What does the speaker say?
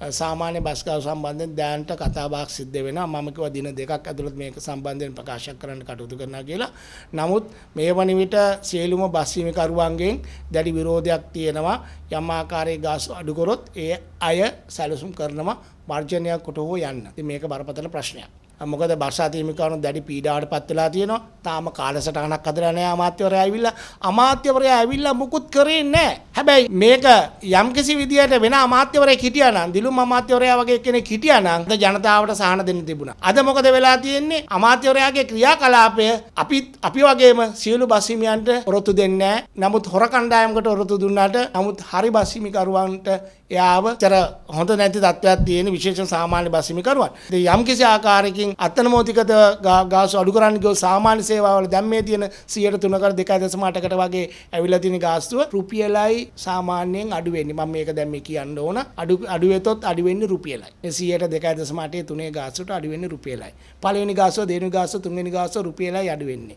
සාමාන්‍ය බස්ගාව සම්බන්ධයෙන් දැනට කතාබහක් සිද්ධ වෙනවා මම කිව්වා දින දෙකක් ඇතුළත මේක සම්බන්ධයෙන් ප්‍රකාශ කරන්න කටයුතු කරනවා කියලා. නමුත් මේ වන විට සියලුම බස් හිමිකරුවන්ගෙන් දැඩි විරෝධයක් තියෙනවා. යම් ආකාරයේ ගාස් අඩු කරොත් ඒ අය සැලසුම් කරනවා වර්ජනයක්කොට හෝ යන්න. ඉතින් මේක බරපතල ප්‍රශ්නයක්. මොකද බර්ෂාතීමිකාවන දැඩි පීඩාවට පත් වෙලා තියෙනවා. තාම කාලසටහනක් හදලා නැහැ අමාත්‍යවරයා ඇවිල්ලා. අමාත්‍යවරයා ඇවිල්ලා මුකුත් කරේ නැහැ. හැබැයි මේක යම්කිසි විදියට වෙන අමාත්‍යවරයෙක් හිටියා නම් දිලුම් අමාත්‍යවරයා වගේ කෙනෙක් හිටියා නම් ජනතාවට සහන දෙන්න තිබුණා. අද මොකද වෙලා තියෙන්නේ? අමාත්‍යවරයාගේ ක්‍රියාකලාපය අපිත් අපි වගේම සියලු බස් හිමියන්ට ඔරොත්තු දෙන්නේ නැහැ. නමුත් හොර කණ්ඩායමකට ඔරොත්තු දුන්නාට නමුත් හරි බස් හිමිකරුවන්ට එයාව චර හොඳ නැති තත්ත්වයක් තියෙන විශේෂ සාමාන්‍ය බස්හිමිකරුවන්. ඉතින් යම් කිසි ආකාරයකින් අත්නමෝතිකද ගාසු අඩු කරන්න ගියොත් සාමාන්‍ය සේවාවල දැන් මේ තියෙන 103.2.8කට වගේ ඇවිල්ලා තියෙන ගාස්තුව රුපියලයි සාමාන්‍යයෙන් අඩු වෙන්නේ. මම මේක දැන් මේ කියන්න ඕන. අඩු අඩු වෙතොත් අඩු වෙන්නේ රුපියලයි. මේ 102.8 3 ගාස්තුවට අඩු වෙන්නේ රුපියලයි. පළවෙනි ගාස්තුව, දෙවෙනි ගාස්තුව, තුන්වෙනි ගාස්තුව රුපියලයි අඩු වෙන්නේ.